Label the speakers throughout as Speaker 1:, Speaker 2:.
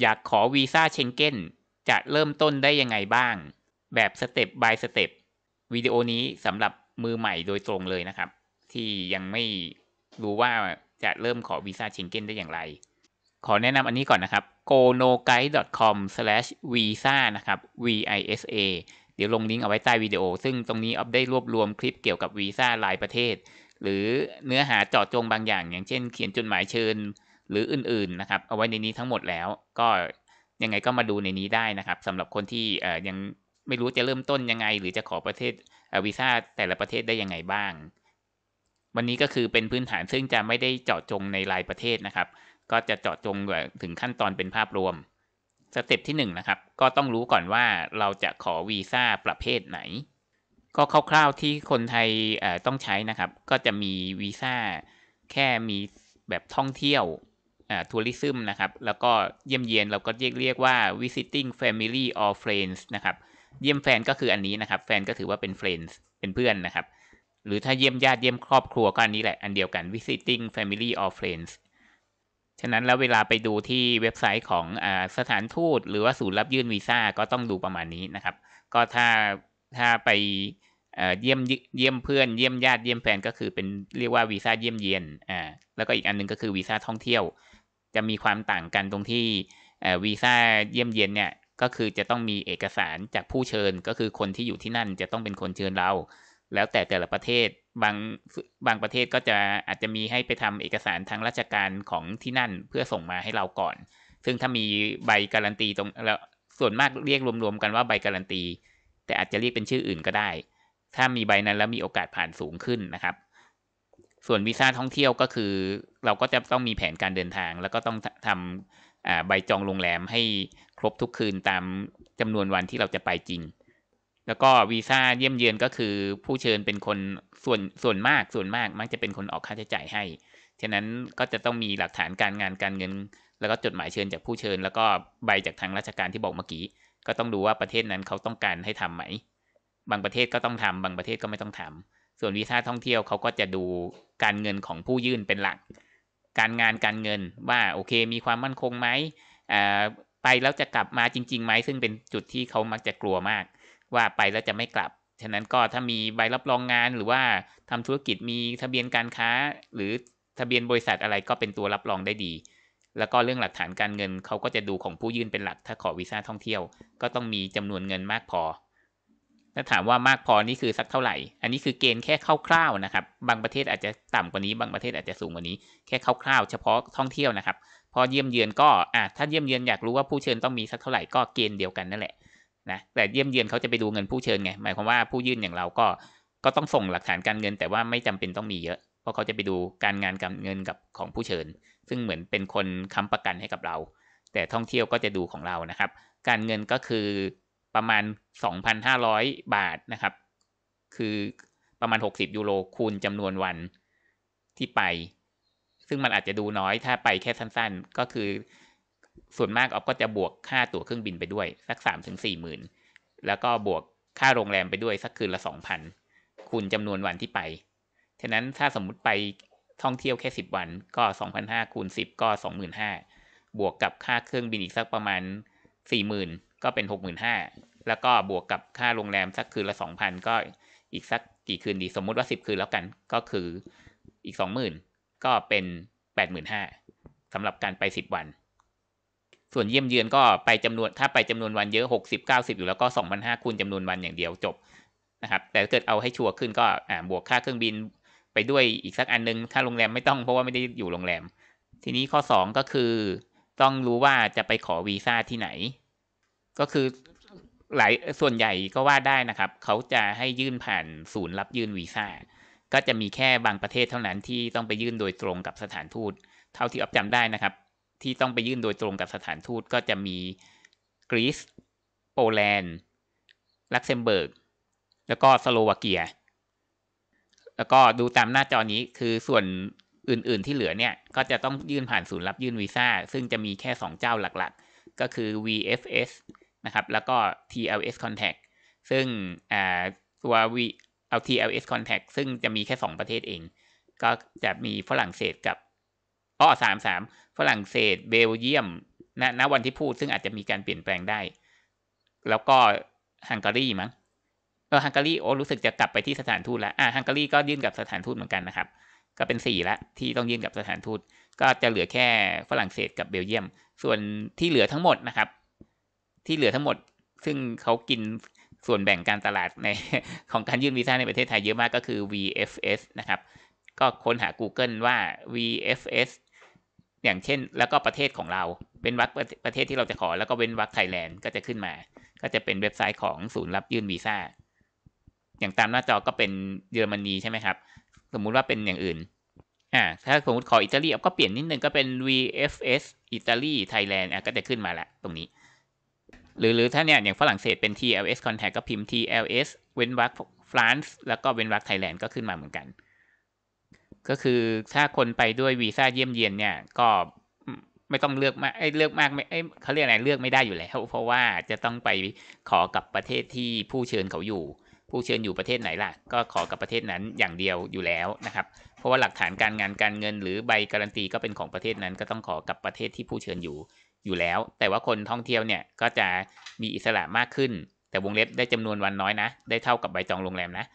Speaker 1: อยากขอวีซ่าเชงเก้นจะเริ่มต้นได้ยังไงบ้าง แบบสเต็ปบายสเต็ปวิดีโอนี้สำหรับมือใหม่โดยตรงเลยนะครับ ที่ยังไม่รู้ว่าจะเริ่มขอวีซ่าเชงเก้นได้อย่างไร ขอแนะนำอันนี้ก่อนนะครับ g o n o g u i d e c o m v i s a นะครับ visa เดี๋ยวลงลิงก์เอาไว้ใต้วิดีโอซึ่งตรงนี้อัปได้รวบรวมคลิปเกี่ยวกับวีซ่าลายประเทศ หรือเนื้อหาเจาะจงบางอย่างอย่างเช่นเขียนจดหมายเชิญหรืออื่นๆ นะครับ เอาไว้ในนี้ทั้งหมดแล้ว ก็ยังไงก็มาดูในนี้ได้นะครับสำหรับคนที่ยังไม่รู้จะเริ่มต้นยังไงหรือจะขอประเทศวีซ่าแต่ละประเทศได้ยังไงบ้าง วันนี้ก็คือเป็นพื้นฐานซึ่งจะไม่ได้เจาะจงในรายประเทศนะครับ ก็จะเจาะจงถึงขั้นตอนเป็นภาพรวมสเต็ปที่1นนะครับ ก็ต้องรู้ก่อนว่าเราจะขอวีซ่าประเภทไหน ก็คร่าวๆที่คนไทยต้องใช้นะครับ ก็จะมีวีซ่าแค่มีแบบท่องเที่ยวทัวริซึมนะครับ แล้วก็เยี่ยมเยียน เราก็เรียกเรียกว่า visiting family or friends นะครับ เยี่ยมแฟนก็คืออันนี้นะครับ แฟนก็ถือว่าเป็น friends เป็นเพื่อนนะครับ หรือถ้าเยี่ยมญาติ เยี่ยมครอบครัวก็อันนี้แหละ อันเดียวกัน visiting family or friends ฉะนั้นแล้วเวลาไปดูที่เว็บไซต์ของอสถานทูตหรือว่าศูนย์รับยื่นวีซ่าก็ต้องดูประมาณนี้นะครับ ก็ถ้า ถ้าไปเยี่ยมเยี่ยมเพื่อน เยี่ยมญาติ เยี่ยมแฟนก็คือเป็นเรียกว่าวีซ่าเยี่ยมเยียน อ่า แล้วก็อีกอันนึงก็คือวีซ่าท่องเที่ยวจะมีความต่างกันตรงที่วีซ่าเยี่ยมเยียนเนี่ยก็คือจะต้องมีเอกสารจากผู้เชิญก็คือคนที่อยู่ที่นั่นจะต้องเป็นคนเชิญเรา แล้วแต่แต่ละประเทศบางบางประเทศก็จะอาจจะมีให้ไปทำเอกสารทางราชการของที่นั่นเพื่อส่งมาให้เราก่อน ซึ่งถ้ามีใบการันตีตรงแล้วส่วนมากเรียกรวมๆกันว่าใบการันตีแต่อาจจะเรียกเป็นชื่ออื่นก็ได้ ถ้ามีใบนั้นแล้วมีโอกาสผ่านสูงขึ้นนะครับส่วนวีซ่าท่องเที่ยวก็คือ เราก็จะต้องมีแผนการเดินทางแล้วก็ต้องทำใบจองโรงแรมให้ครบทุกคืนตามจำนวนวันที่เราจะไปจริง แล้วก็วีซ่าเยี่ยมเยือนก็คือ ผู้เชิญเป็นคนส่วนส่วนมากส่วนมาก มักจะเป็นคนออกค่าใช้จ่ายให้ฉะนั้นก็จะต้องมีหลักฐานการงานการเงิน แล้วก็จดหมายเชิญจากผู้เชิญ แล้วก็ใบจากทางราชการที่บอกเมื่อกี้ก็ต้องดูว่าประเทศนั้นเขาต้องการให้ทํำไหม บางประเทศก็ต้องทำบางประเทศก็ไม่ต้องทำส่วนวีซ่าท่องเที่ยวเขาก็จะดูการเงินของผู้ยื่นเป็นหลัก การงานการเงินว่าโอเค มีความมั่นคงไหมไปแล้วจะกลับมาจริงๆไหมซึ่งเป็นจุดที่เขามักจะกลัวมาก ว่าไปแล้วจะไม่กลับฉะนั้นก็ถ้ามีใบรับรองงานหรือว่าทำธุรกิจมีทะเบียนการค้าหรือทะเบียนบริษัทอะไรก็เป็นตัวรับรองได้ดี แล้วก็เรื่องหลักฐานการเงินเขาก็จะดูของผู้ยื่นเป็นหลัก ถ้าขอวีซ่าท่องเที่ยว ก็ต้องมีจำนวนเงินมากพอถ้าถามว่ามากพอ นี่คือสักเท่าไหร่ อันนี้คือเกณฑ์แค่คร่าวๆนะครับ บางประเทศอาจจะต่ำกว่านี้ บางประเทศอาจจะสูงกว่านี้ แค่คร่าวๆ เฉพาะท่องเที่ยวนะครับ พอเยี่ยมเยือนก็อ่ะถ้าเยี่ยมเยือนอยากรู้ว่าผู้เชิญต้องมีสักเท่าไหร่ก็เกณฑ์เดียวกันนั่นแหละ นะ แต่เยี่ยมเยือนเขาจะไปดูเงินผู้เชิญไง หมายความว่าผู้ยื่นอย่างเราก็ ก็ต้องส่งหลักฐานการเงิน แต่ว่าไม่จำเป็นต้องมีเยอะ เพราะเขาจะไปดูการงานการเงินกับของผู้เชิญ ซึ่งเหมือนเป็นคนค้าประกันให้กับเรา แต่ท่องเที่ยวก็จะดูของเรา นะครับการเงินก็คือประมาณ 2,500 บาทนะครับ คือประมาณ 60 ยูโรคูณจำนวนวันที่ไป ซึ่งมันอาจจะดูน้อยถ้าไปแค่สั้น ๆ ก็คือ ส่วนมากออฟก็จะบวกค่าตั๋วเครื่องบินไปด้วยสัก3-4ถึงหมื่นแล้วก็บวกค่าโรงแรมไปด้วย สัก คืน ละ2,000 คูณจำนวนวันที่ไปฉะนั้นถ้าสมมุติไปท่องเที่ยวแค่ 10 วันก็ 2,500คูณ10 ก็ 25,000บวกกับค่าเครื่องบินอีกสักประมาณ40,000ก็เป็นหกหมื่นห้าแล้วก็บวกกับค่าโรงแรมสักคืน ละสองพันก็อีกสักกี่คืนดีสมมุติว่าสิบคืนแล้วกัน ก็คืออีกสองหมื่นก็เป็นแปดหมื่นห้าสำหรับการไปสิบวัน ส่วนเยี่ยมเยือนก็ไปจำนวนถ้าไปจำนวนวันเยอะหกสิบเก้าสิบอยู่แล้วก็สองพันห้าคูณจำนวนวันอย่างเดียวจบนะครับ แต่เกิดเอาให้ชัวร์ขึ้นก็อ่าบวกค่าเครื่องบินไปด้วยอีกสักอันนึงค่าโรงแรมไม่ต้องเพราะว่าไม่ได้อยู่โรงแรม ทีนี้ข้อ2ก็คือต้องรู้ว่าจะไปขอวีซ่าที่ไหนก็คือหลายส่วนใหญ่ก็ว่าได้นะครับ เขาจะให้ยื่นผ่านศูนย์รับยื่นวีซ่า ก็จะมีแค่บางประเทศเท่านั้นที่ต้องไปยื่นโดยตรงกับสถานทูต เท่าที่อับจำได้นะครับ ที่ต้องไปยื่นโดยตรงกับสถานทูตก็จะมีกรีซโปแลนด์ลักเซมเบิร์กแล้วก็สโลวาเกีย แล้วก็ดูตามหน้าจอนี้คือส่วนอื่นๆที่เหลือเนี่ยก็จะต้องยื่นผ่านศูนย์รับยื่นวีซ่า ซึ่งจะมีแค่2เจ้าหลักๆก็คือ VFS นะครับแล้วก็ TLS Contact ซึ่งตัววเอา TLS Contact ซึ่งจะมีแค่ 2 ประเทศเอง ก็จะมีฝรั่งเศสกับอ๋อสามสามฝรั่งเศสเบลเยียมณณวันที่พูดซึ่งอาจจะมีการเปลี่ยนแปลงได้ แล้วก็ฮังการีมั้งเออฮังการีโอ้รู้สึกจะกลับไปที่สถานทูตแล้วอ่าฮังการีก็ยื่นกับสถานทูตเหมือนกันนะครับ ก็เป็นสี่ละที่ต้องยื่นกับสถานทูตก็จะเหลือแค่ฝรั่งเศสกับเบลเยียม ส่วนที่เหลือทั้งหมดนะครับที่เหลือทั้งหมด ซึ่งเขากินส่วนแบ่งการตลาดในของการยื่นวีซ่าในประเทศไทยเยอะมากก็คือ VFS นะครับ ก็ค้นหา Google ว่า VFS อย่างเช่นแล้วก็ประเทศของเรา เป็นวัคประเทศที่เราจะขอ แล้วก็เว้นวัคไทยแลนด์ก็จะขึ้นมา ก็จะเป็นเว็บไซต์ของศูนย์รับยื่นวีซ่า อย่างตามหน้าจอก็เป็นเยอรมนีใช่ไหมครับ สมมุติว่าเป็นอย่างอื่น อ่า ถ้าสมมติขออิตาลีก็เปลี่ยนนิดนึงก็เป็น VFS อิตาลีไทยแลนด์ก็จะขึ้นมาละตรงนี้หรือหรือถ้าเนี่ยอย่างฝรั่งเศสเป็น TLS contact ก็พิมพ์ TLS เว้นวรรคฟรานซ์แล้วก็เว้นวรรคไทยแลนด์ก็ขึ้นมาเหมือนกัน ก็คือถ้าคนไปด้วยวีซ่าเยี่ยมเยียนเนี่ยก็ไม่ต้องเลือกมากเลือกมากไม่เขาเรียกอะไรเลือกไม่ได้อยู่แล้วเพราะว่าจะต้องไปขอกับประเทศที่ผู้เชิญเขาอยู่ ผู้เชิญอยู่ประเทศไหนล่ะ ก็ขอกับประเทศนั้นอย่างเดียวอยู่แล้วนะครับเพราะว่าหลักฐานการงานการเงิน หรือใบการันตีก็เป็นของประเทศนั้น ก็ต้องขอกับประเทศที่ผู้เชิญอยู่อยู่แล้ว แต่ว่าคนท่องเที่ยวเนี่ย ก็จะมีอิสระมากขึ้น แต่วงเล็บได้จำนวนวันน้อยนะ ได้เท่ากับใบจองโรงแรมนะ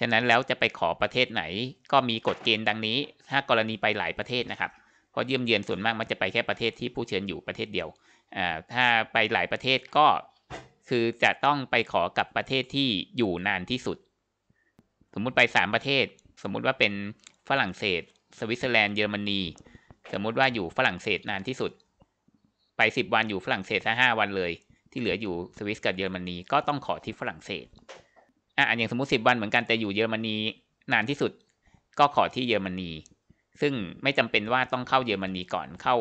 Speaker 1: ฉะนั้นแล้วจะไปขอประเทศไหน ก็มีกฎเกณฑ์ดังนี้ ถ้ากรณีไปหลายประเทศนะครับ เพราะเยี่ยมเยือนส่วนมากมันจะไปแค่ประเทศที่ผู้เชิญอยู่ประเทศเดียวอ่าถ้าไปหลายประเทศก็คือจะต้องไปขอกับประเทศที่อยู่นานที่สุด สมมุติไป 3 ประเทศ สมมุติว่าเป็นฝรั่งเศส สวิตเซอร์แลนด์ เยอรมนี สมมุติว่าอยู่ฝรั่งเศสนานที่สุดไปสิบวันอยู่ฝรั่งเศสซะห้าวันเลย ที่เหลืออยู่สวิสกับเยอรมนีก็ต้องขอที่ฝรั่งเศสอ่ะอันอย่างสมมติสิบวันเหมือนกันแต่อยู่เยอรมนีนานที่สุด ก็ขอที่เยอรมนีซึ่งไม่จำเป็นว่าต้องเข้าเยอรมนีก่อนเข้า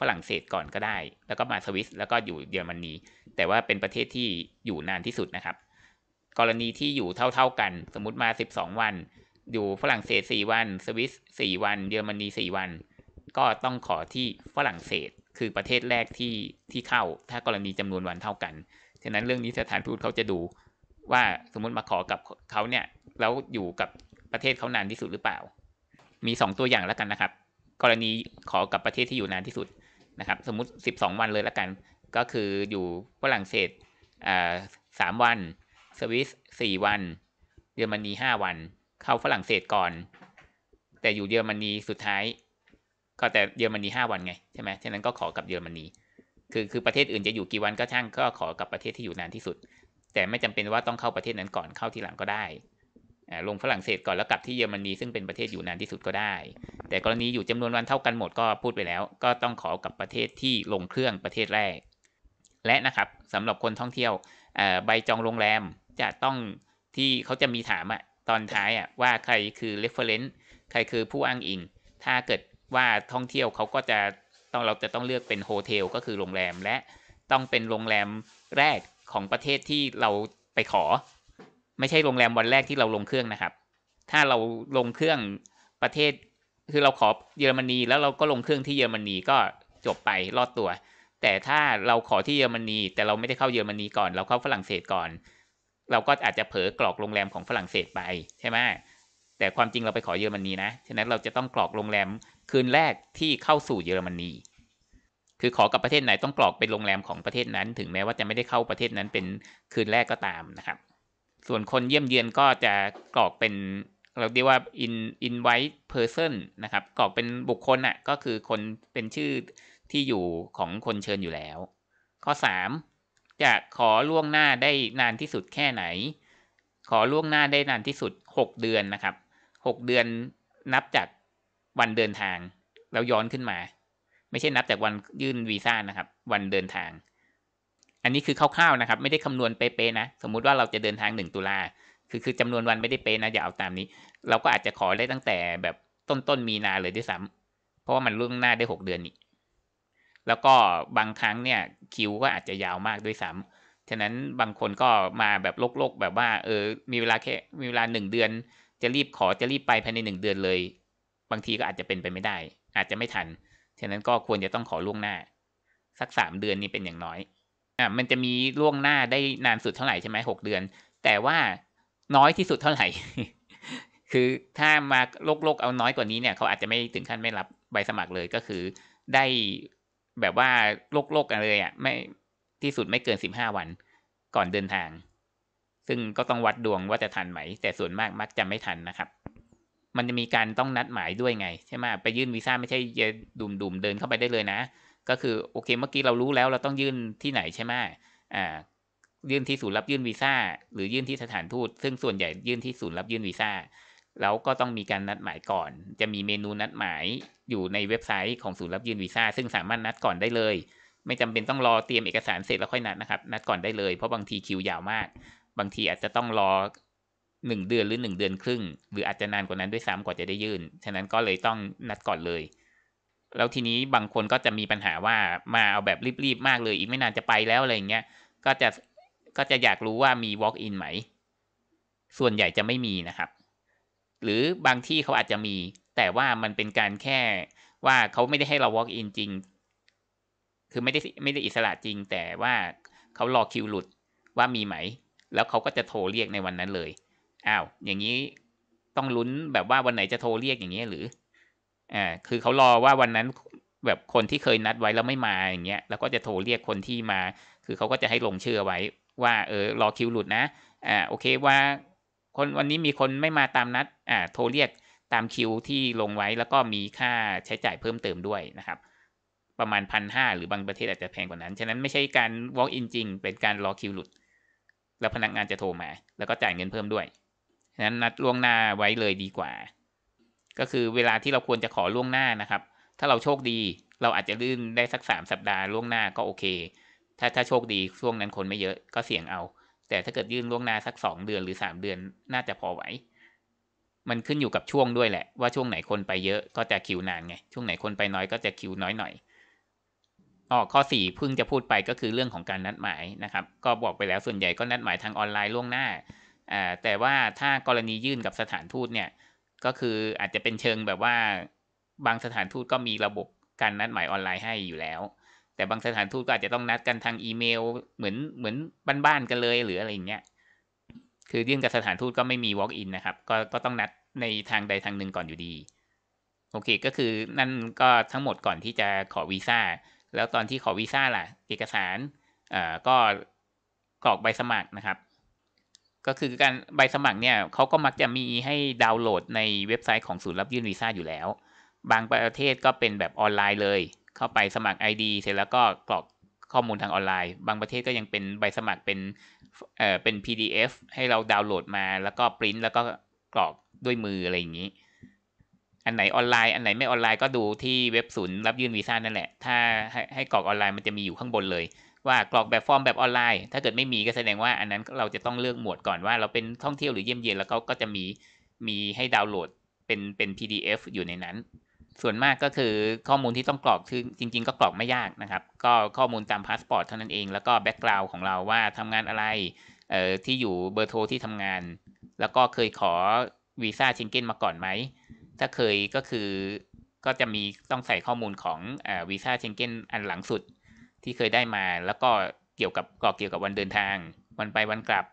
Speaker 1: ฝรั่งเศสก่อนก็ได้ แล้วก็มาสวิสแล้วก็อยู่เยอรมนี แต่ว่าเป็นประเทศที่อยู่นานที่สุดนะครับ กรณีที่อยู่เท่าๆกัน สมมติมา 12 วัน อยู่ฝรั่งเศส 4 วันสวิส4วันเยอรมนี4 วัน ก็ต้องขอที่ฝรั่งเศสคือประเทศแรกที่ที่เข้าถ้ากรณีจำนวนวันเท่ากัน ฉะนั้นเรื่องนี้สถานทูตเขาจะดู ว่าสมมติมาขอกับเขาเนี่ย แล้วอยู่กับประเทศเขานานที่สุดหรือเปล่า มี 2 ตัวอย่างแล้วกันนะครับ กรณีขอกับประเทศที่อยู่นานที่สุดนะครับสมมติ 12 วันเลยแล้วกัน ก็คืออยู่ฝรั่งเศสสามวันสวิสสี่วันเยอรมนีห้าวัน เข้าฝรั่งเศสก่อน แต่อยู่เยอรมนีสุดท้ายก็แต่เยอรมนีห้าวันไงใช่ไหม ฉะนั้นก็ขอกับเยอรมนี คือ คือประเทศอื่นจะอยู่กี่วันก็ช่างก็ขอกับประเทศที่อยู่นานที่สุด แต่ไม่จำเป็นว่าต้องเข้าประเทศนั้นก่อนเข้าทีหลังก็ได้ ลงฝรั่งเศสก่อนแล้วกลับที่เยอรมนีซึ่งเป็นประเทศ อยู่นานที่สุดก็ได้ แต่กรณีอยู่จำนวนวันเท่ากันหมดก็พูดไปแล้ว ก็ต้องขอกับประเทศที่ลงเครื่องประเทศแรก และนะครับสำหรับคนท่องเที่ยวใบจองโรงแรมจะต้องที่เขาจะมีถามอะตอนท้ายอะว่าใครคือ reference ใครคือผู้อ้างอิง ถ้าเกิดว่าท่องเที่ยวเขาก็จะต้องเราจะต้องเลือกเป็นโฮเทลก็คือโรงแรมและ ต้องเป็นโรงแรมแรกของประเทศที่เราไปขอ ไม่ใช่โรงแรมวันแรกที่เราลงเครื่องนะครับ ถ้าเราลงเครื่องประเทศคือเราขอเยอรมนีแล้วเราก็ลงเครื่องที่เยอรมนีก็จบไปรอดตัว แต่ถ้าเราขอที่เยอรมนี แต่เราไม่ได้เข้าเยอรมนีก่อนเราเข้าฝรั่งเศสก่อน เราก็อาจจะเผลอกรอกโรงแรมของฝรั่งเศสไปใช่ไหมแต่ความจริงเราไปขอเยอรมนีนะฉะนั้นเราจะต้องกรอกโรงแรมคืนแรกที่เข้าสู่เยอรมนี คือขอกับประเทศไหนต้องกรอกเป็นโรงแรมของประเทศนั้น ถึงแม้ว่าจะไม่ได้เข้าประเทศนั้นเป็นคืนแรกก็ตามนะครับ ส่วนคนเยี่ยมเยือนก็จะกรอกเป็นเราเรียกว่า in in white person นะครับ กรอกเป็นบุคคลน่ะก็คือคนเป็นชื่อที่อยู่ของคนเชิญอยู่แล้ว ข้อ 3 จะขอล่วงหน้าได้นานที่สุดแค่ไหน ขอล่วงหน้าได้นานที่สุด 6 เดือนนะครับ 6 เดือนนับจากวันเดินทางแล้วย้อนขึ้นมา ไม่ใช่นับจากวันยื่นวีซ่านะครับวันเดินทาง อันนี้คือคร่าวๆนะครับ ไม่ได้คำนวณเป๊ะๆนะสมมุติว่าเราจะเดินทางหนึ่งตุลาคือคือจำนวนวันไม่ได้เป๊ะนะอย่าเอาตามนี้ เราก็อาจจะขอได้ตั้งแต่แบบต้นต้นมีนาเลยด้วยซ้ำเพราะว่ามันล่วงหน้าได้หกเดือนนี่แล้วก็บางครั้งเนี่ยคิวก็อาจจะยาวมากด้วยซ้ำฉะนั้นบางคนก็มาแบบโลกๆ แบบว่าเออมีเวลาแค่มีเวลาหนึ่งเดือน จะรีบขอจะรีบไปภายในหนึ่งเดือนเลยบางทีก็อาจจะเป็นไปไม่ได้ อาจจะไม่ทัน ฉะนั้นก็ควรจะต้องขอล่วงหน้า สักสามเดือนนี้เป็นอย่างน้อย อ่ามันจะมีล่วงหน้าได้นานสุดเท่าไหร่ใช่ไหมหกเดือน แต่ว่าน้อยที่สุดเท่าไหร่ คือถ้ามาโลกโลกเอาน้อยกว่านี้เนี่ยเขาอาจจะไม่ถึงขั้นไม่รับใบสมัครเลยก็คือได้แบบว่าโลกโลกกันเลยอ่ะไม่ที่สุดไม่เกินสิบห้าวัน ก่อนเดินทาง ซึ่งก็ต้องวัดดวงว่าจะทันไหม แต่ส่วนมากมักจะไม่ทันนะครับมันจะมีการต้องนัดหมายด้วยไงใช่ไหมไปยื่นวีซ่าไม่ใช่จะดุมดุมเดินเข้าไปได้เลยนะก็คือโอเคเมื่อกี้เรารู้แล้วเราต้องยื่นที่ไหนใช่ไหมอ่ายื่นที่ศูนย์รับยื่นวีซ่าหรือยื่นที่สถานทูตซึ่งส่วนใหญ่ยื่นที่ศูนย์รับยื่นวีซ่าแล้วก็ต้องมีการนัดหมายก่อนจะมีเมนูนัดหมายอยู่ในเว็บไซต์ของศูนย์รับยื่นวีซ่าซึ่งสามารถนัดก่อนได้เลย ไม่จำเป็นต้องรอเตรียมเอกสารเสร็จแล้วค่อยนัดนะครับนัดก่อนได้เลยเพราะบางทีคิวยาวมาก บางทีอาจจะต้องรอหนึ่งเดือนหรือหนึ่งเดือนครึ่งหรืออาจจะนานกว่านั้นด้วยซ้ำกว่าจะได้ยื่น ฉะนั้นก็เลยต้องนัดก่อนเลย แล้วทีนี้บางคนก็จะมีปัญหาว่ามาเอาแบบรีบๆมากเลย อีกไม่นานจะไปแล้วอะไรเงี้ย ก็จะก็จะอยากรู้ว่ามี walk in ไหม ส่วนใหญ่จะไม่มีนะครับ หรือบางที่เขาอาจจะมี แต่ว่ามันเป็นการแค่ว่าเขาไม่ได้ให้เรา walk in จริง คือไม่ได้ไม่ได้อิสระจริง แต่ว่าเขารอคิวหลุดว่ามีไหม แล้วเขาก็จะโทรเรียกในวันนั้นเลยอ้าวอย่างนี้ต้องลุ้นแบบว่าวันไหนจะโทรเรียกอย่างเงี้ยหรืออ่าคือเขารอว่าวันนั้นแบบคนที่เคยนัดไว้แล้วไม่มาอย่างเงี้ยแล้วก็จะโทรเรียกคนที่มา คือเขาก็จะให้ลงเชื่อไว้ว่าเออรอคิวหลุดนะ อ่าโอเคว่าคนวันนี้มีคนไม่มาตามนัด อ่าโทรเรียกตามคิวที่ลงไว้ แล้วก็มีค่าใช้จ่ายเพิ่มเติมด้วยนะครับ ประมาณพันห้าหรือบางประเทศอาจจะแพงกว่านั้น ฉะนั้นไม่ใช่การ walk in จริง เป็นการรอคิวหลุด แล้วพนักงานจะโทรมาแล้วก็จ่ายเงินเพิ่มด้วยฉะนั้นนัดล่วงหน้าไว้เลยดีกว่า ก็คือเวลาที่เราควรจะขอล่วงหน้านะครับ ถ้าเราโชคดี เราอาจจะลื่นได้สักสามสัปดาห์ล่วงหน้าก็โอเค ถ้าถ้าโชคดีช่วงนั้นคนไม่เยอะก็เสี่ยงเอา แต่ถ้าเกิดยื่นล่วงหน้าสักสองเดือนหรือสามเดือนน่าจะพอไหว มันขึ้นอยู่กับช่วงด้วยแหละว่าช่วงไหนคนไปเยอะก็จะคิวนานไง ช่วงไหนคนไปน้อยก็จะคิวน้อยหน่อยอ๋อข้อ4เพิ่งจะพูดไปก็คือเรื่องของการนัดหมายนะครับ ก็บอกไปแล้วส่วนใหญ่ก็นัดหมายทางออนไลน์ล่วงหน้าแต่ว่าถ้ากรณียื่นกับสถานทูตเนี่ยก็คืออาจจะเป็นเชิงแบบว่า บางสถานทูตก็มีระบบการนัดหมายออนไลน์ให้อยู่แล้ว แต่บางสถานทูตก็อาจจะต้องนัดกันทางอีเมลเหมือนเหมือนบ้านๆกันเลยหรืออะไรอย่างเงี้ยคือยื่นกับสถานทูตก็ไม่มี walk in นะครับก็ก็ต้องนัดในทางใดทางหนึ่งก่อนอยู่ดีโอเคก็คือนั่นก็ทั้งหมดก่อนที่จะขอวีซ่าแล้วตอนที่ขอวีซ่าล่ะ เอกสารอ่าก็กรอกใบสมัครนะครับก็คือการใบสมัครเนี่ยเขาก็มักจะมีให้ดาวน์โหลดในเว็บไซต์ของศูนย์รับยื่นวีซ่าอยู่แล้วบางประเทศก็เป็นแบบออนไลน์เลย เข้าไปสมัคร ID เสร็จแล้วก็กรอกข้อมูลทางออนไลน์ บางประเทศก็ยังเป็นใบสมัครเป็นเอ่อเป็น PDF ให้เราดาวน์โหลดมา แล้วก็ปริ้นแล้วก็กรอกด้วยมืออะไรอย่างนี้ อันไหนออนไลน์อันไหนไม่ออนไลน์ก็ดูที่เว็บศูนย์รับยื่นวีซ่านั่นแหละถ้าให้ให้กรอกออนไลน์มันจะมีอยู่ข้างบนเลยว่ากรอกแบบฟอร์มแบบออนไลน์ ถ้าเกิดไม่มีก็แสดงว่าอันนั้นเราจะต้องเลือกหมวดก่อนว่าเราเป็นท่องเที่ยวหรือเยี่ยมเยียนแล้วก็จะมีมีให้ดาวน์โหลดเป็นเป็น PDF อยู่ในนั้น ส่วนมากก็คือข้อมูลที่ต้องกรอกคือจริงๆก็กรอกไม่ยากนะครับ ก็ข้อมูลตามพาสปอร์ตเท่านั้นเอง แล้วก็แบ็กกราวน์ของเราว่าทำงานอะไร เอ่อที่อยู่เบอร์โทรที่ทำงาน แล้วก็เคยขอวีซ่าเชงเก้นมาก่อนไหม ถ้าเคยก็คือก็จะมีต้องใส่ข้อมูลของอวีซ่าเชงเก้นอันหลังสุดที่เคยได้มาแล้วก็เกี่ยวกับก็เกี่ยวกับวันเดินทางวันไปวันกลับ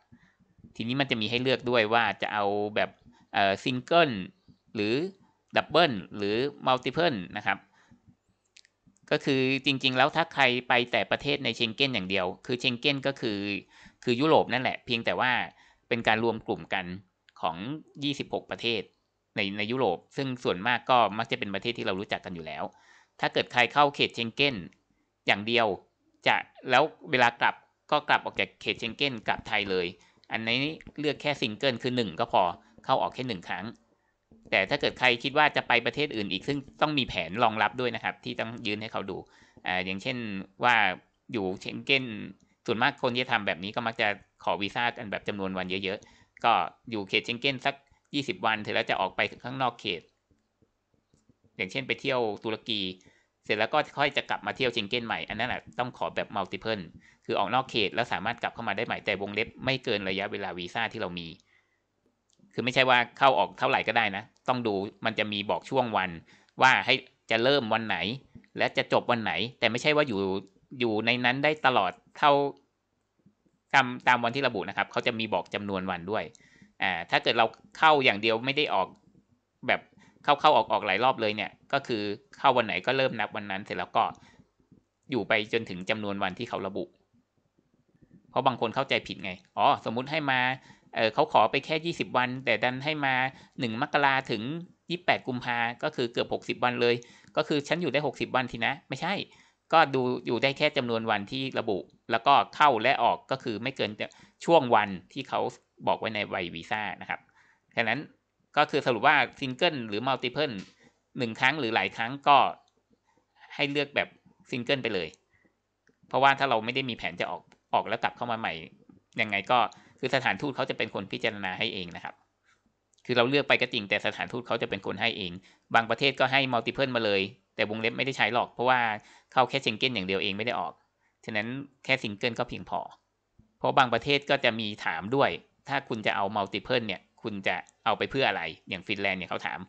Speaker 1: ทีนี้มันจะมีให้เลือกด้วยว่าจะเอาแบบเอ่อซิงเกิลหรือดับเบิลหรือมัลติเพิลนะครับ ก็คือจริงๆ แล้วถ้าใครไปแต่ประเทศในเชงเก้นอย่างเดียว คือเชงเก้นก็คือคือยุโรปนั่นแหละเพียงแต่ว่าเป็นการรวมกลุ่มกันของ 26 ประเทศ ในในยุโรป ซึ่งส่วนมากก็มักจะเป็นประเทศที่เรารู้จักกันอยู่แล้ว ถ้าเกิดใครเข้าเขตเชงเก้นอย่างเดียวจะแล้วเวลากลับก็กลับออกจากเขตเชงเก้นกลับไทยเลย อันนี้เลือกแค่ซิงเกิลคือ 1 ก็พอเข้าออกแค่1ครั้ง แต่ถ้าเกิดใครคิดว่าจะไปประเทศอื่นอีกซึ่งต้องมีแผนรองรับด้วยนะครับ ที่ต้องยืนให้เขาดูอ่าอย่างเช่นว่าอยู่เชงเก้นส่วนมากคนที่ทำแบบนี้ก็มักจะขอวีซ่ากันแบบจำนวนวันเยอะ ๆ ก็อยู่เขตเชงเก้นสัก 20 วันเสร็จแล้วจะออกไปข้างนอกเขต อย่างเช่น ไปเที่ยวตุรกีเสร็จแล้วก็ค่อยจะกลับมาเที่ยวเชงเก้นใหม่อันนั้นแหละต้องขอแบบมัลติเพิลคือออกนอกเขต แล้วสามารถกลับเข้ามาได้ใหม่แต่วงเล็บ ไม่เกินระยะเวลาวีซ่าที่เรามี คือไม่ใช่ว่าเข้าออกเท่าไหร่ก็ได้นะ ต้องดูมันจะมีบอกช่วงวัน ว่าให้จะเริ่มวันไหน และจะจบวันไหน แต่ไม่ใช่ว่าอยู่อยู่ในนั้นได้ตลอดเท่าตามตามวันที่ระบุนะครับเขาจะมีบอกจำนวนวันด้วยอ่าถ้าเกิดเราเข้าอย่างเดียวไม่ได้ออกแบบเข้าเข้าออกออกหลายรอบเลยเนี่ย ก็คือเข้าวันไหนก็เริ่มนับวันนั้นเสร็จแล้วก็อยู่ไปจนถึงจำนวนวันที่เขาระบุ เพราะบางคนเข้าใจผิดไงอ๋อสมมุติให้มาเเขาขอไปแค่ยี่สิบวัน แต่ดันให้มาหนึ่งมกราถึงยี่แปดกุมภาก็คือเกือบหกสิบวันเลย ก็คือฉันอยู่ได้หกสิบวันทีนะ ไม่ใช่ ก็ดูอยู่ได้แค่จำนวนวันที่ระบุ แล้วก็เข้าและออกก็คือไม่เกินช่วงวันที่เขาบอกไว้ในใบวีซ่านะครับฉะนั้นก็คือสรุปว่าซิงเกิลหรือมัลติเพิลหนึ่งครั้งหรือหลายครั้งก็ให้เลือกแบบซิงเกิลไปเลย เพราะว่าถ้าเราไม่ได้มีแผนจะออกออกแล้วกลับเข้ามาใหม่ยังไงก็คือสถานทูตเขาจะเป็นคนพิจารณาให้เองนะครับ คือเราเลือกไปก็จริงแต่สถานทูตเขาจะเป็นคนให้เอง บางประเทศก็ให้มัลติเพิลมาเลย แต่วงเล็บไม่ได้ใช้หรอกเพราะว่าเข้าแค่ซิงเกิลอย่างเดียวเองไม่ได้ออก ฉะนั้นแค่ซิงเกิลก็เพียงพอ เพราะบางประเทศก็จะมีถามด้วย ถ้าคุณจะเอามัลติเพิลเนี่ยคุณจะเอาไปเพื่ออะไรอย่างฟินแลนด์เนี่ยเขาถาม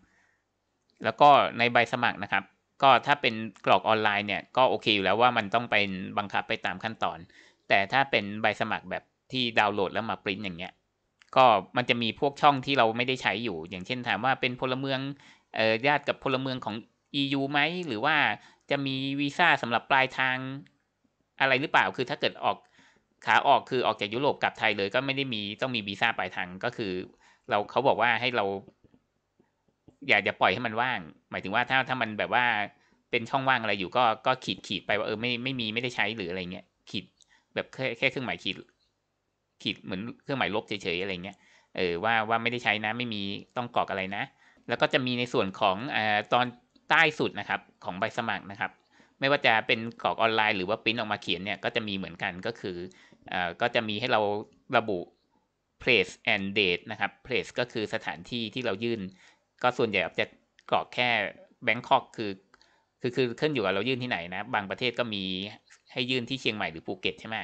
Speaker 1: แล้วก็ในใบสมัครนะครับ ก็ถ้าเป็นกรอกออนไลน์เนี่ยก็โอเคอยู่แล้วว่ามันต้องเป็นบังคับไปตามขั้นตอน แต่ถ้าเป็นใบสมัครแบบที่ดาวน์โหลดแล้วมาปริ้นอย่างเงี้ยก็มันจะมีพวกช่องที่เราไม่ได้ใช้อยู่ อย่างเช่นถามว่าเป็นพลเมืองเอ่อญาติกับพลเมืองของ EU ไหมหรือว่าจะมีวีซ่าสำหรับปลายทางอะไรหรือเปล่า คือถ้าเกิดออกขาออกคือออกจากยุโรปกลับไทยเลยก็ไม่ได้มีต้องมีวีซ่าปลายทางก็คือเราเขาบอกว่าให้เรา อย่าอย่าปล่อยให้มันว่าง หมายถึงว่าถ้าถ้ามันแบบว่าเป็นช่องว่างอะไรอยู่ก็ก็ขีดขีดไปว่าเออไม่ไม่มีไม่ได้ใช้หรืออะไรเงี้ยขีดแบบแค่แค่เครื่องหมายขีดขีดเหมือนเครื่องหมายลบเฉยๆอะไรเงี้ยเออว่าว่าไม่ได้ใช้นะ ไม่มีต้องกรอกอะไรนะ แล้วก็จะมีในส่วนของอตอนใต้สุดนะครับ ของใบสมัครนะครับ ไม่ว่าจะเป็นกรอกออนไลน์หรือว่าพิมพ์ออกมาเขียนเนี่ยก็จะมีเหมือนกันก็คืออก็จะมีให้เราระบุ place and date นะครับ place ก็คือสถานที่ที่เรายื่น ก็ส่วนใหญ่จะกรอกแค่ Bangkok คือคือ คือขึ้นอยู่กับเรายื่นที่ไหนนะ บางประเทศก็มีให้ยื่นที่เชียงใหม่หรือภูเก็ตใช่ไหม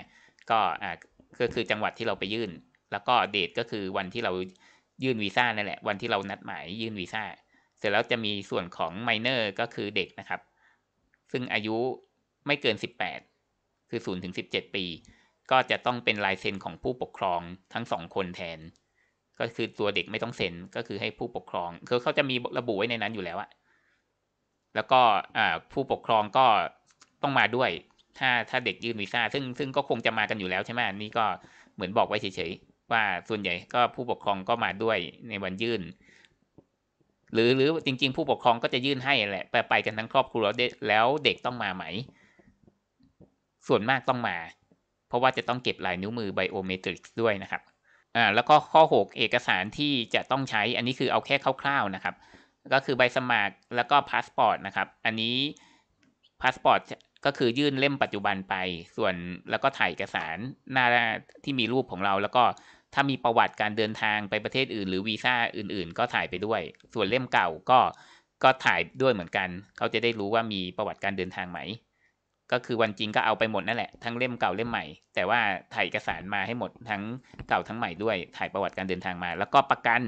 Speaker 1: ก็ อ่า ก็คือจังหวัดที่เราไปยื่น แล้วก็เดทก็คือวันที่เรายื่นวีซ่านั่นแหละ วันที่เรานัดหมายยื่นวีซ่า เสร็จแล้วจะมีส่วนของไมเนอร์ก็คือเด็กนะครับ ซึ่งอายุไม่เกิน 18 คือ0ถึงสิปีก็จะต้องเป็นลายเซ็นของผู้ปกครองทั้งสองคนแทน ก็คือตัวเด็กไม่ต้องเซ็น ก็คือให้ผู้ปกครองคือเขาจะมีระบุไว้ในนั้นอยู่แล้วอะแล้วก็ผู้ปกครองก็ต้องมาด้วย ถ้าถ้าเด็กยื่นวีซ่า ซึ่งซึ่งก็คงจะมากันอยู่แล้วใช่ไหมนี่ก็เหมือนบอกไว้เฉยๆว่าส่วนใหญ่ก็ผู้ปกครองก็มาด้วยในวันยื่น หรือหรือจริง ๆ ผู้ปกครองก็จะยื่นให้แหละไปไปกันทั้งครอบครัวแล้วเด็กต้องมาไหม ส่วนมากต้องมาเพราะว่าจะต้องเก็บลายนิ้วมือไบโอเมตริกด้วยนะครับ อ่า แล้วก็ข้อ 6 เอกสารที่จะต้องใช้ อันนี้คือเอาแค่คร่าวๆนะครับ ก็คือใบสมัคร แล้วก็พาสปอร์ตนะครับ อันนี้พาสปอร์ตก็คือยื่นเล่มปัจจุบันไป ส่วนแล้วก็ถ่ายเอกสารหน้าที่มีรูปของเรา แล้วก็ถ้ามีประวัติการเดินทางไปประเทศอื่นหรือวีซ่าอื่น ๆ ก็ถ่ายไปด้วย ส่วนเล่มเก่าก็ก็ถ่ายด้วยเหมือนกัน เขาจะได้รู้ว่ามีประวัติการเดินทางไหมก็คือวันจริงก็เอาไปหมดนั่นแหละทั้งเล่มเก่าเล่มใหม่ แต่ว่าถ่ายเอกสารมาให้หมดทั้งเก่าทั้งใหม่ด้วย ถ่ายประวัติการเดินทางมา แล้วก็ประกัน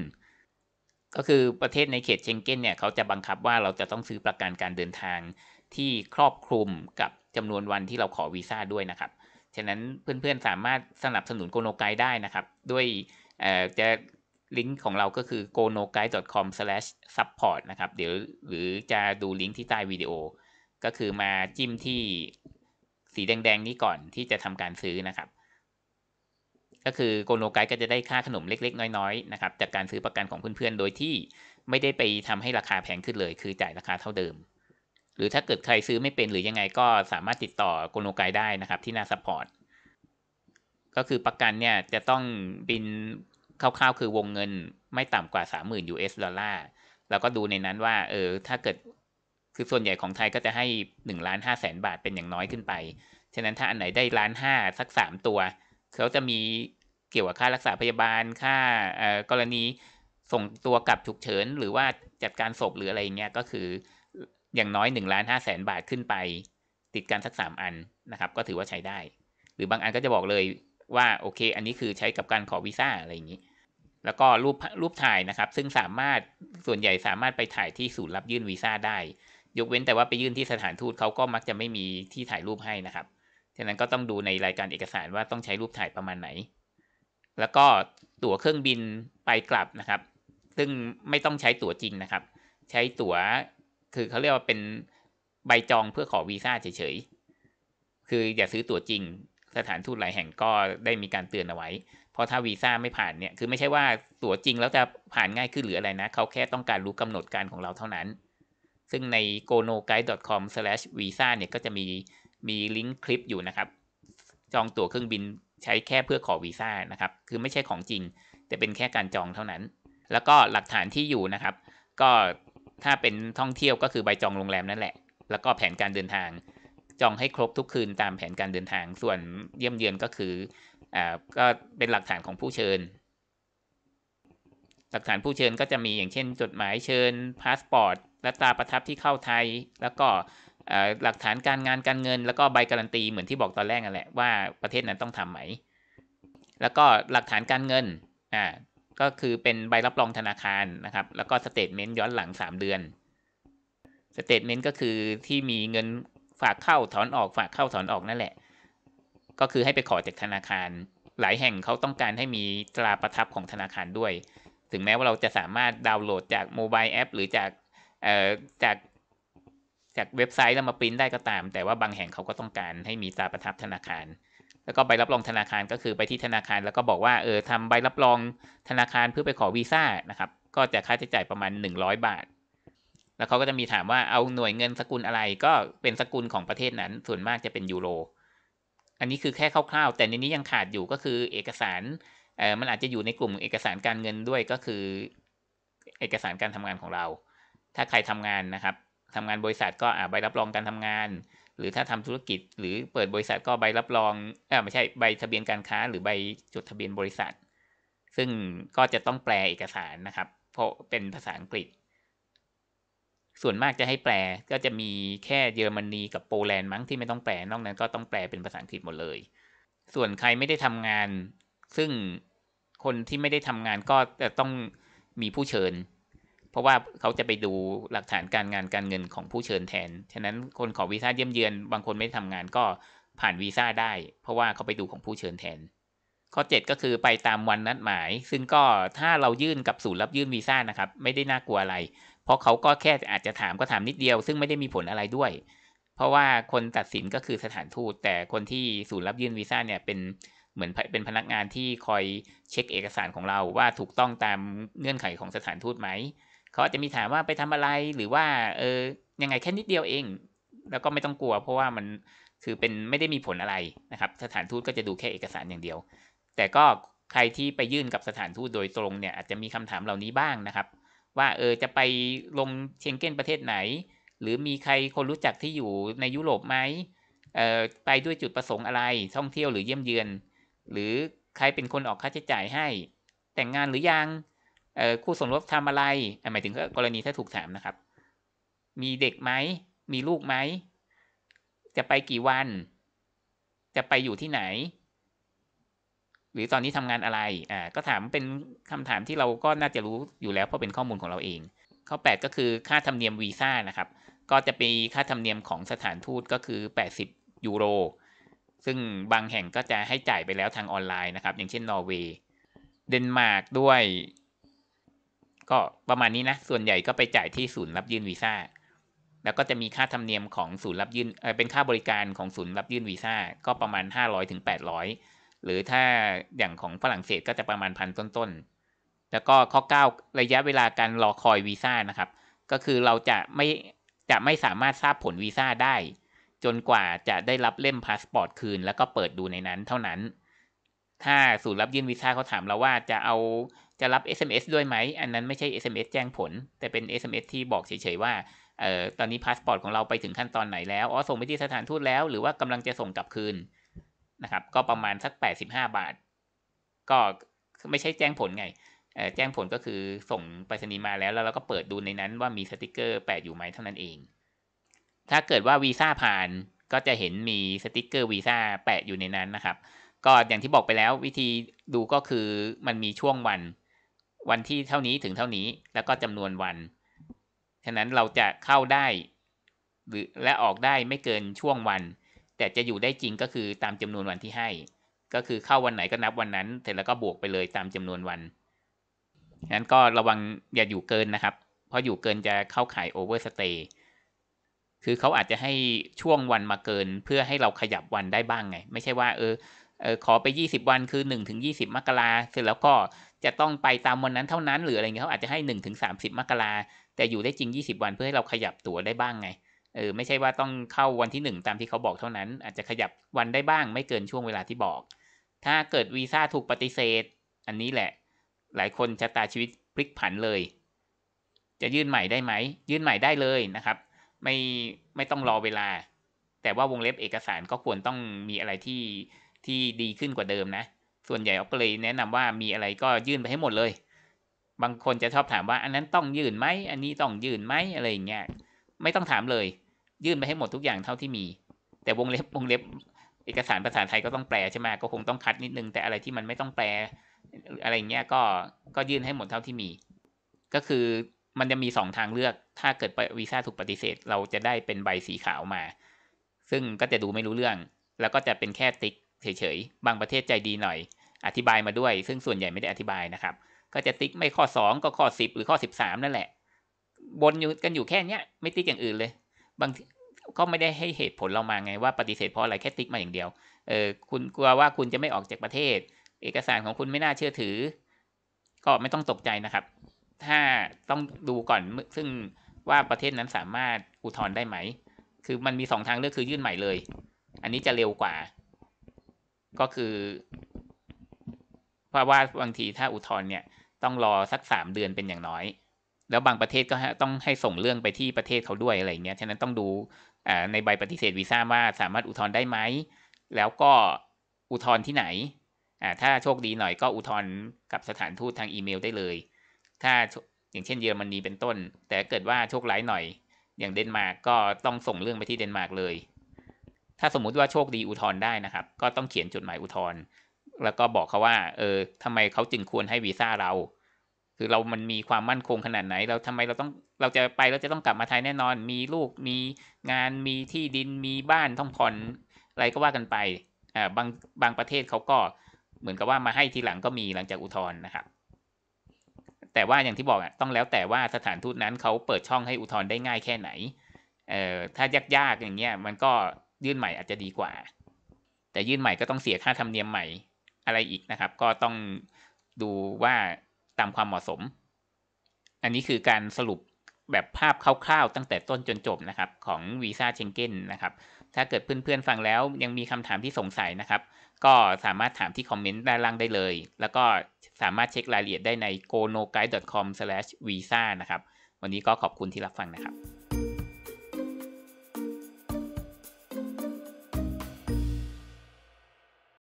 Speaker 1: ก็คือประเทศในเขตเชงเก้นเนี่ยเขาจะบังคับว่าเราจะต้องซื้อประกันการเดินทางที่ครอบคลุมกับจำนวนวันที่เราขอวีซ่าด้วยนะครับฉะนั้นเพื่อนๆสามารถสนับสนุนโกโนไกได้นะครับ ด้วยจะลิงก์ของเราก็คือ g o n o g u i d e c o m s u p p o r t นะครับ เดี๋ยวหรือจะดูลิงก์ที่ใต้วิดีโอก็คือมาจิ้มที่สีแดงๆนี้ก่อนที่จะทำการซื้อนะครับ ก็คือโกโนไกด์ก็จะได้ค่าขนมเล็ก ๆ น้อยๆนะครับ จากการซื้อประกันของเพื่อนๆโดยที่ไม่ได้ไปทำให้ราคาแพงขึ้นเลย คือจ่ายราคาเท่าเดิม หรือถ้าเกิดใครซื้อไม่เป็นหรือยังไงก็สามารถติดต่อโกโนไกด์ได้นะครับที่หน้าซัพพอร์ตก็คือประกันเนี่ยจะต้องบินคร่าวๆคือวงเงินไม่ต่ำกว่า30,000 US ดอลลาร์แล้วก็ดูในนั้นว่าเออถ้าเกิดคือส่วนใหญ่ของไทยก็จะให้1นึ่งล้านห้าแสนบาทเป็นอย่างน้อยขึ้นไป ฉะนั้นถ้าอันไหนได้ล้านห้าสักสามตัว เขาจะมีเกี่ยวกับค่ารักษาพยาบาล ค่ากรณีส่งตัวกลับฉุกเฉิน หรือว่าจัดการศพหรืออะไรเงี้ย ก็คืออย่างน้อย1นึ่งล้านห้าแสนบาทขึ้นไป ติดกันสักสามอันนะครับก็ถือว่าใช้ได้ หรือบางอันก็จะบอกเลยว่าโอเคอันนี้คือใช้กับการขอวีซ่าอะไรอย่างนี้ แล้วก็รูปรูปถ่ายนะครับ ซึ่งสามารถส่วนใหญ่สามารถไปถ่ายที่ศูนย์รับยื่นวีซ่าได้ยกเว้นแต่ว่าไปยื่นที่สถานทูตเขาก็มักจะไม่มีที่ถ่ายรูปให้นะครับฉะนั้นก็ต้องดูในรายการเอกสารว่าต้องใช้รูปถ่ายประมาณไหน แล้วก็ตั๋วเครื่องบินไปกลับนะครับ ซึ่งไม่ต้องใช้ตั๋วจริงนะครับ ใช้ตั๋วคือเขาเรียกว่าเป็นใบจองเพื่อขอวีซ่าเฉยๆ คืออย่าซื้อตั๋วจริงสถานทูตหลายแห่งก็ได้มีการเตือนเอาไว้ เพราะถ้าวีซ่าไม่ผ่านเนี่ยคือไม่ใช่ว่าตั๋วจริงแล้วจะผ่านง่ายขึ้นหรืออะไรนะเขาแค่ต้องการรู้กำหนดการของเราเท่านั้นซึ่งใน g o n o g u i d e c o m v i s a เนี่ยก็จะมีมีลิงก์คลิปอยู่นะครับ จองตั๋วเครื่องบินใช้แค่เพื่อขอวีซ่านะครับ คือไม่ใช่ของจริงแต่เป็นแค่การจองเท่านั้น แล้วก็หลักฐานที่อยู่นะครับ ก็ถ้าเป็นท่องเที่ยวก็คือใบจองโรงแรมนั่นแหละ แล้วก็แผนการเดินทาง จองให้ครบทุกคืนตามแผนการเดินทาง ส่วนเยี่ยมเยือนก็คืออ่าก็เป็นหลักฐานของผู้เชิญ หลักฐานผู้เชิญก็จะมีอย่างเช่น จดหมายเชิญพาสปอร์ตและตราประทับที่เข้าไทย แล้วก็หลักฐานการงานการเงิน แล้วก็ใบการันตี เหมือนที่บอกตอนแรกนั่นแหละว่าประเทศนั้นต้องทำไหม แล้วก็หลักฐานการเงินอ่าก็คือเป็นใบรับรองธนาคารนะครับ แล้วก็สเตทเมนต์ย้อนหลัง 3 เดือน สเตทเมนต์ก็คือที่มีเงินฝากเข้าถอนออกฝากเข้าถอนออกนั่นแหละ ก็คือให้ไปขอจากธนาคาร หลายแห่งเขาต้องการให้มีตราประทับของธนาคารด้วย ถึงแม้ว่าเราจะสามารถดาวน์โหลดจากโมบายแอปหรือจากเอ่อจากจากเว็บไซต์แล้วมาปริ้นได้ก็ตาม แต่ว่าบางแห่งเขาก็ต้องการให้มีตราประทับธนาคาร แล้วก็ใบรับรองธนาคารก็คือไปที่ธนาคารแล้วก็บอกว่าเออทำใบรับรองธนาคารเพื่อไปขอวีซ่านะครับก็จะค่าใช้จ่ายประมาณ 100 บาท แล้วเขาก็จะมีถามว่าเอาหน่วยเงินสกุลอะไร ก็เป็นสกุลของประเทศนั้น ส่วนมากจะเป็นยูโรอันนี้คือแค่คร่าวๆแต่ในนี้ยังขาดอยู่ก็คือเอกสารเออมันอาจจะอยู่ในกลุ่มเอกสารการเงินด้วยก็คือ เอกสารการทำงานของเราถ้าใครทำงานนะครับทำงานบริษัทก็ใบรับรองการทำงาน หรือถ้าทำธุรกิจ หรือเปิดบริษัทก็ใบรับรอง เออไม่ใช่ใบทะเบียนการค้าหรือใบจดทะเบียนบริษัท ซึ่งก็จะต้องแปลเอกสารนะครับ เพราะเป็นภาษาอังกฤษ ส่วนมากจะให้แปล ก็จะมีแค่เยอรมนีกับโปแลนด์มั้งที่ไม่ต้องแปล นอกนั้นก็ต้องแปลเป็นภาษาอังกฤษหมดเลย ส่วนใครไม่ได้ทำงาน ซึ่งคนที่ไม่ได้ทำงานก็จะต้องมีผู้เชิญเพราะว่าเขาจะไปดูหลักฐานการงานการเงินของผู้เชิญแทน ฉะนั้นคนขอวีซ่าเยี่ยมเยือนบางคนไม่ทำงานก็ผ่านวีซ่าได้ เพราะว่าเขาไปดูของผู้เชิญแทน ข้อ 7 ก็คือไปตามวันนัดหมาย ซึ่งก็ถ้าเรายื่นกับศูนย์รับยื่นวีซ่านะครับไม่ได้น่ากลัวอะไร เพราะเขาก็แค่อาจจะถามก็ถามนิดเดียว ซึ่งไม่ได้มีผลอะไรด้วย เพราะว่าคนตัดสินก็คือสถานทูตแต่คนที่ศูนย์รับยื่นวีซ่าเนี่ยเป็นเหมือนเป็นพนักงานที่คอยเช็คเอกสารของเราว่าถูกต้องตามเงื่อนไขของสถานทูตไหมเขาจจะมีถามว่าไปทำอะไรหรือว่าเออยังไงแค่นิดเดียวเอง แล้วก็ไม่ต้องกลัวเพราะว่ามันคือเป็นไม่ได้มีผลอะไรนะครับ สถานทูตก็จะดูแค่เอกสารอย่างเดียว แต่ก็ใครที่ไปยื่นกับสถานทูตโดยตรงเนี่ยอาจจะมีคำถามเหล่านี้บ้างนะครับ ว่าเออจะไปลงเชงเก้นประเทศไหน หรือมีใครคนรู้จักที่อยู่ในยุโรปไหมเออไปด้วยจุดประสงค์อะไร ท่องเที่ยวหรือเยี่ยมเยือน หรือใครเป็นคนออกค่าใช้จ่ายให้แต่งงานหรือยังคู่สมรสทำอะไร หมายถึงกรณีถ้าถูกถามนะครับ มีเด็กไหม มีลูกไหม จะไปกี่วัน จะไปอยู่ที่ไหน หรือตอนนี้ทำงานอะไร อ่า ก็ถามเป็นคำถามที่เราก็น่าจะรู้อยู่แล้วเพราะเป็นข้อมูลของเราเอง ข้อ 8 ก็คือค่าธรรมเนียมวีซ่านะครับ ก็จะเป็นค่าธรรมเนียมของสถานทูตก็คือ80ยูโร ซึ่งบางแห่งก็จะให้จ่ายไปแล้วทางออนไลน์นะครับ อย่างเช่นนอร์เวย์ เดนมาร์กด้วยก็ประมาณนี้นะส่วนใหญ่ก็ไปจ่ายที่ศูนย์รับยื่นวีซ่าแล้วก็จะมีค่าธรรมเนียมของศูนย์รับยื่นเป็นค่าบริการของศูนย์รับยื่นวีซ่าก็ประมาณ 500ถึงแปดหรือถ้าอย่างของฝรั่งเศสก็จะประมาณพันต้นๆแล้วก็ข้อ 9ระยะเวลาการรอคอยวีซ่านะครับก็คือเราจะไม่จะไม่สามารถทราบผลวีซ่าได้จนกว่าจะได้รับเล่มพาสปอร์ตคืนแล้วก็เปิดดูในนั้น เท่านั้น ถ้าศูนย์รับยื่นวีซ่าเขาถามเราว่าจะเอาจะรับ SMS ด้วยไหม อันนั้นไม่ใช่ SMS แจ้งผล แต่เป็น SMS ที่บอกเฉยๆว่าเอ่อตอนนี้พาสปอร์ตของเราไปถึงขั้นตอนไหนแล้ว อ๋อ ส่งไปที่สถานทูตแล้ว หรือว่ากำลังจะส่งกลับคืน นะครับ ก็ประมาณสัก 85 บาท ก็ไม่ใช่แจ้งผลไง แจ้งผลก็คือส่งไปรษณีย์มาแล้ว แล้วเราก็เปิดดูในนั้นว่ามีสติกเกอร์แปะอยู่ไหมเท่านั้นเอง ถ้าเกิดว่าวีซ่าผ่าน ก็จะเห็นมีสติกเกอร์วีซ่าแปะอยู่ในนั้นนะครับ ก็อย่างที่บอกไปแล้ว วิธีดูก็คือมันมีช่วงวันวันที่เท่านี้ถึงเท่านี้แล้วก็จำนวนวัน ฉะนั้นเราจะเข้าได้หรือและออกได้ไม่เกินช่วงวัน แต่จะอยู่ได้จริงก็คือตามจำนวนวันที่ให้ ก็คือเข้าวันไหนก็นับวันนั้น เสร็จแล้วก็บวกไปเลยตามจำนวนวันฉะนั้นก็ระวังอย่าอยู่เกินนะครับ เพราะอยู่เกินจะเข้าขายโอเวอร์สเตย์ คือเขาอาจจะให้ช่วงวันมาเกิน เพื่อให้เราขยับวันได้บ้างไง ไม่ใช่ว่าเออเออขอไป 20 วันคือ1ถึง20มกราเสร็จแล้วก็จะต้องไปตามวันนั้นเท่านั้นหรืออะไรเงี้ยเขาอาจจะให้หนึ่งถึงสามสิบมกราแต่อยู่ได้จริงยี่สิบวันเพื่อให้เราขยับตัวได้บ้างไงเออไม่ใช่ว่าต้องเข้าวันที่หนึ่งตามที่เขาบอกเท่านั้น อาจจะขยับวันได้บ้าง ไม่เกินช่วงเวลาที่บอก ถ้าเกิดวีซ่าถูกปฏิเสธ อันนี้แหละ หลายคนชะตาชีวิตพลิกผันเลย จะยื่นใหม่ได้ไหมยื่นใหม่ได้เลยนะครับไม่ไม่ต้องรอเวลา แต่ว่าวงเล็บเอกสารก็ควรต้องมีอะไรที่ที่ดีขึ้นกว่าเดิมนะส่วนใหญ่ออก็เลย แนะนำว่ามีอะไรก็ยื่นไปให้หมดเลย บางคนจะชอบถามว่า อันนั้นต้องยื่นไหม อันนี้ต้องยื่นไหมอะไรอย่างเงี้ย ไม่ต้องถามเลย ยื่นไปให้หมดทุกอย่างเท่าที่มี แต่วงเล็บวงเล็บ เอกสารภาษาไทยก็ต้องแปลใช่ไหมก็คงต้องคัดนิดนึง แต่อะไรที่มันไม่ต้องแปล อะไรเงี้ยก็ก็ยื่นให้หมดเท่าที่มี ก็คือมันจะมีสองทางเลือก ถ้าเกิดวีซ่าถูกปฏิเสธ เราจะได้เป็นใบสีขาวมา ซึ่งก็จะดูไม่รู้เรื่อง แล้วก็จะเป็นแค่ติ๊กเฉยๆ บางประเทศใจดีหน่อย อธิบายมาด้วย ซึ่งส่วนใหญ่ไม่ได้อธิบายนะครับ ก็จะติ๊กไม่ข้อ 2 ก็ข้อ 10 หรือข้อ13นั่นแหละ บนอยู่กันอยู่แค่เนี้ย ไม่ติ๊กอย่างอื่นเลย บางก็ไม่ได้ให้เหตุผลเรามาไง ว่าปฏิเสธเพราะอะไร แค่ติ๊กมาอย่างเดียว เออคุณกลัวว่าคุณจะไม่ออกจากประเทศ เอกสารของคุณไม่น่าเชื่อถือ ก็ไม่ต้องตกใจนะครับ ถ้าต้องดูก่อนซึ่งว่าประเทศนั้นสามารถอุทธรณ์ได้ไหม คือมันมีสองทางเลือกคือยื่นใหม่เลย อันนี้จะเร็วกว่าก็คือเพราะว่าบางทีถ้าอุทธรณ์เนี่ยต้องรอสักสามเดือนเป็นอย่างน้อย แล้วบางประเทศก็ต้องให้ส่งเรื่องไปที่ประเทศเขาด้วยอะไรเงี้ยฉะนั้นต้องดูในใบปฏิเสธวีซ่าว่าสามารถอุทธรณ์ได้ไหมแล้วก็อุทธรณ์ที่ไหนถ้าโชคดีหน่อยก็อุทธรณ์กับสถานทูตทางอีเมลได้เลย ถ้าอย่างเช่น เยอรมนีเป็นต้นแต่เกิดว่าโชคร้ายหน่อยอย่างเดนมาร์กก็ต้องส่งเรื่องไปที่เดนมาร์กเลยถ้าสมมุติว่าโชคดีอุทธรณ์ได้นะครับ ก็ต้องเขียนจดหมายอุทธรณ์แล้วก็บอกเขาว่าเออทำไมเขาจึงควรให้วีซ่าเรา คือเรามันมีความมั่นคงขนาดไหนเราทำไมเราต้องเราจะไปเราจะต้องกลับมาไทยแน่นอน มีลูกมีงานมีที่ดินมีบ้านท่องผ่อนอะไรก็ว่ากันไปอ่าบางบางประเทศเขาก็เหมือนกับว่ามาให้ทีหลังก็มีหลังจากอุทธรณ์นะครับ แต่ว่าอย่างที่บอกอ่ะต้องแล้ว แต่ว่าสถานทูตนั้นเขาเปิดช่องให้อุทธรณ์ได้ง่ายแค่ไหน เอ่อถ้ายากๆอย่างเงี้ยมันก็ยื่นใหม่อาจจะดีกว่า แต่ยื่นใหม่ก็ต้องเสียค่าธรรมเนียมใหม่อะไรอีกนะครับ ก็ต้องดูว่าตามความเหมาะสม อันนี้คือการสรุปแบบภาพคร่าวๆ ตั้งแต่ต้นจนจบนะครับของวีซ่าเชงเก้นนะครับ ถ้าเกิดเพื่อนๆฟังแล้วยังมีคำถามที่สงสัยนะครับ ก็สามารถถามที่คอมเมนต์ด้านล่างได้เลย แล้วก็สามารถเช็ครายละเอียดได้ใน g o n o g u i d e c o m v i s a นะครับ วันนี้ก็ขอบคุณที่รับฟังนะครับ